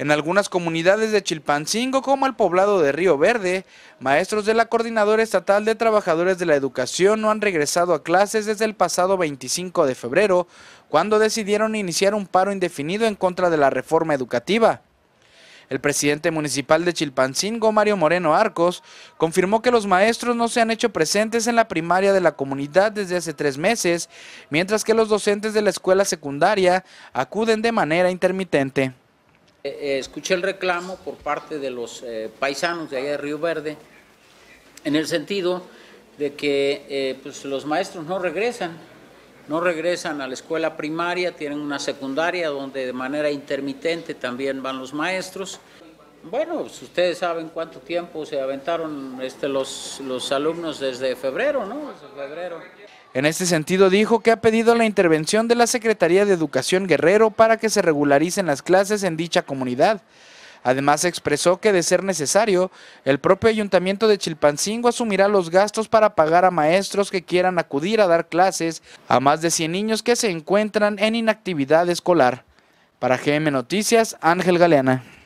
En algunas comunidades de Chilpancingo, como el poblado de Río Verde, maestros de la Coordinadora Estatal de Trabajadores de la Educación no han regresado a clases desde el pasado 25 de febrero, cuando decidieron iniciar un paro indefinido en contra de la reforma educativa. El presidente municipal de Chilpancingo, Mario Moreno Arcos, confirmó que los maestros no se han hecho presentes en la primaria de la comunidad desde hace tres meses, mientras que los docentes de la escuela secundaria acuden de manera intermitente. Eh, eh, escuché el reclamo por parte de los eh, paisanos de allá de Río Verde, en el sentido de que pues los maestros no regresan, no regresan a la escuela primaria, tienen una secundaria donde de manera intermitente también van los maestros. Bueno, pues, ustedes saben cuánto tiempo se aventaron este, los, los alumnos desde febrero, ¿no? Desde febrero. En este sentido, dijo que ha pedido la intervención de la Secretaría de Educación Guerrero para que se regularicen las clases en dicha comunidad. Además, expresó que, de ser necesario, el propio ayuntamiento de Chilpancingo asumirá los gastos para pagar a maestros que quieran acudir a dar clases a más de 100 niños que se encuentran en inactividad escolar. Para GM Noticias, Ángel Galeana.